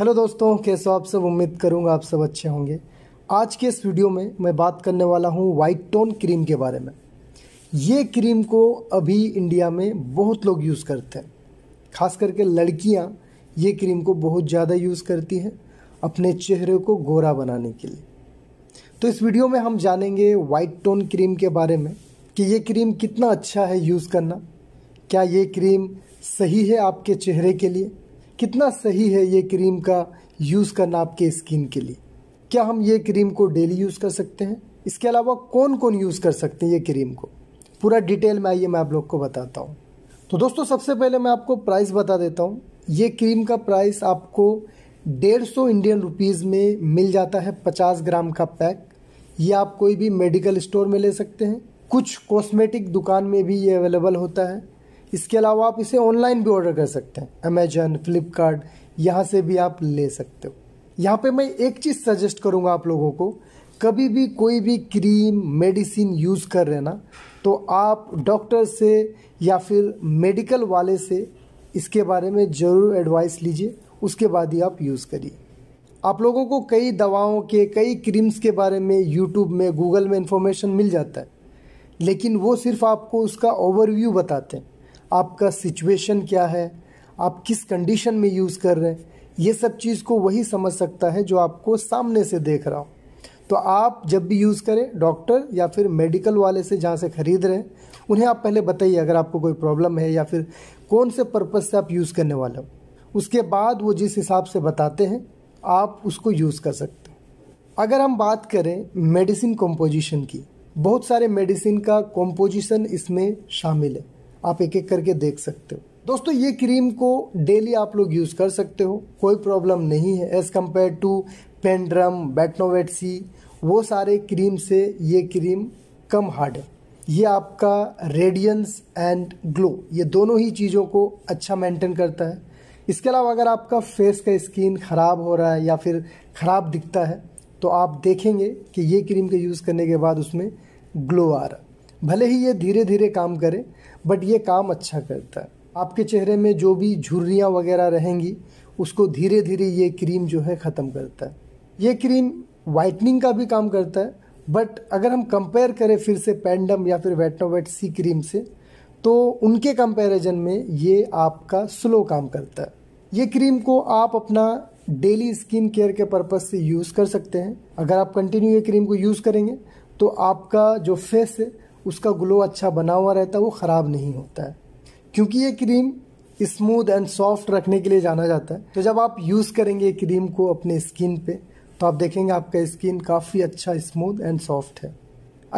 hello दोस्तों कैसे हो आप सब उम्मीद करूँगा आप सब अच्छे होंगे आज के इस वीडियो में मैं बात करने वाला हूँ वाइट टोन क्रीम के बारे में ये क्रीम को अभी इंडिया में बहुत लोग यूज़ करते हैं खास करके लड़कियाँ ये क्रीम को बहुत ज़्यादा यूज़ करती हैं अपने चेहरे को गोरा बनाने के लिए तो इस वीडियो में हम जानेंगे वाइट टोन क्रीम के बारे में कि ये क्रीम कितना अच्छा है यूज़ करना क्या ये क्रीम सही है आपके चेहरे के लिए कितना सही है ये क्रीम का यूज़ करना आपके स्किन के लिए क्या हम ये क्रीम को डेली यूज़ कर सकते हैं इसके अलावा कौन कौन यूज़ कर सकते हैं ये क्रीम को पूरा डिटेल में आइए मैं आप लोग को बताता हूँ तो दोस्तों सबसे पहले मैं आपको प्राइस बता देता हूँ ये क्रीम का प्राइस आपको डेढ़ सौ इंडियन रुपीज़ में मिल जाता है पचास ग्राम का पैक ये आप कोई भी मेडिकल स्टोर में ले सकते हैं कुछ कॉस्मेटिक दुकान में भी ये अवेलेबल होता है इसके अलावा आप इसे ऑनलाइन भी ऑर्डर कर सकते हैं अमेजन फ्लिपकार्ट यहाँ से भी आप ले सकते हो यहाँ पे मैं एक चीज़ सजेस्ट करूँगा आप लोगों को कभी भी कोई भी क्रीम मेडिसिन यूज़ कर रहे ना तो आप डॉक्टर से या फिर मेडिकल वाले से इसके बारे में ज़रूर एडवाइस लीजिए उसके बाद ही आप यूज़ करिए आप लोगों को कई दवाओं के कई क्रीम्स के बारे में यूट्यूब में गूगल में इंफॉर्मेशन मिल जाता है लेकिन वो सिर्फ आपको उसका ओवरव्यू बताते हैं आपका सिचुएशन क्या है आप किस कंडीशन में यूज़ कर रहे हैं ये सब चीज़ को वही समझ सकता है जो आपको सामने से देख रहा हो तो आप जब भी यूज़ करें डॉक्टर या फिर मेडिकल वाले से जहाँ से ख़रीद रहे हैं उन्हें आप पहले बताइए अगर आपको कोई प्रॉब्लम है या फिर कौन से पर्पज़ से आप यूज़ करने वाले हो उसके बाद वो जिस हिसाब से बताते हैं आप उसको यूज़ कर सकते हैं अगर हम बात करें मेडिसिन कंपोजिशन की बहुत सारे मेडिसिन का कंपोजिशन इसमें शामिल है आप एक एक करके देख सकते हो दोस्तों ये क्रीम को डेली आप लोग यूज़ कर सकते हो कोई प्रॉब्लम नहीं है as compare to Panderm Betnovate C वो सारे क्रीम से ये क्रीम कम हार्ड है ये आपका रेडियंस एंड ग्लो ये दोनों ही चीज़ों को अच्छा मेंटेन करता है इसके अलावा अगर आपका फेस का स्किन ख़राब हो रहा है या फिर ख़राब दिखता है तो आप देखेंगे कि ये क्रीम के यूज़ करने के बाद उसमें ग्लो आ रहा है भले ही ये धीरे धीरे काम करे बट ये काम अच्छा करता है आपके चेहरे में जो भी झुर्रियाँ वगैरह रहेंगी उसको धीरे धीरे ये क्रीम जो है ख़त्म करता है ये क्रीम वाइटनिंग का भी काम करता है बट अगर हम कंपेयर करें फिर से पैंडम या फिर वेटनोवेट सी क्रीम से तो उनके कंपैरिजन में ये आपका स्लो काम करता है ये क्रीम को आप अपना डेली स्किन केयर के पर्पज़ से यूज़ कर सकते हैं अगर आप कंटिन्यू ये क्रीम को यूज़ करेंगे तो आपका जो फेस है उसका ग्लो अच्छा बना हुआ रहता है वो ख़राब नहीं होता है क्योंकि ये क्रीम स्मूथ एंड सॉफ्ट रखने के लिए जाना जाता है तो जब आप यूज़ करेंगे ये क्रीम को अपने स्किन पे तो आप देखेंगे आपका स्किन काफ़ी अच्छा स्मूथ एंड सॉफ्ट है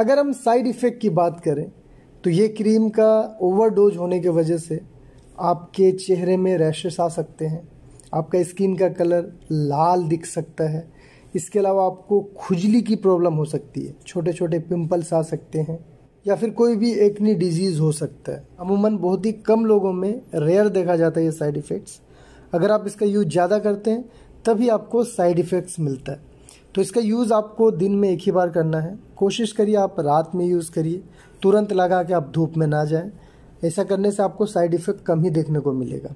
अगर हम साइड इफ़ेक्ट की बात करें तो ये क्रीम का ओवरडोज होने की वजह से आपके चेहरे में रैशेस आ सकते हैं आपका स्किन का कलर लाल दिख सकता है इसके अलावा आपको खुजली की प्रॉब्लम हो सकती है छोटे छोटे पिंपल्स आ सकते हैं या फिर कोई भी एक्नी डिजीज़ हो सकता है अमूमन बहुत ही कम लोगों में रेयर देखा जाता है ये साइड इफ़ेक्ट्स अगर आप इसका यूज़ ज़्यादा करते हैं तभी आपको साइड इफ़ेक्ट्स मिलता है तो इसका यूज़ आपको दिन में एक ही बार करना है कोशिश करिए आप रात में यूज़ करिए तुरंत लगा के आप धूप में ना जाएं ऐसा करने से आपको साइड इफ़ेक्ट कम ही देखने को मिलेगा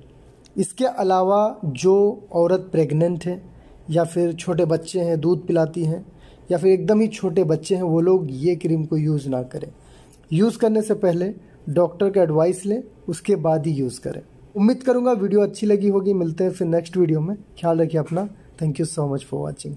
इसके अलावा जो औरत प्रेग्नेंट है या फिर छोटे बच्चे हैं दूध पिलाती हैं या फिर एकदम ही छोटे बच्चे हैं वो लोग ये क्रीम को यूज़ ना करें यूज़ करने से पहले डॉक्टर का एडवाइस लें उसके बाद ही यूज़ करें उम्मीद करूँगा वीडियो अच्छी लगी होगी मिलते हैं फिर नेक्स्ट वीडियो में ख्याल रखिए अपना thank you so much for watching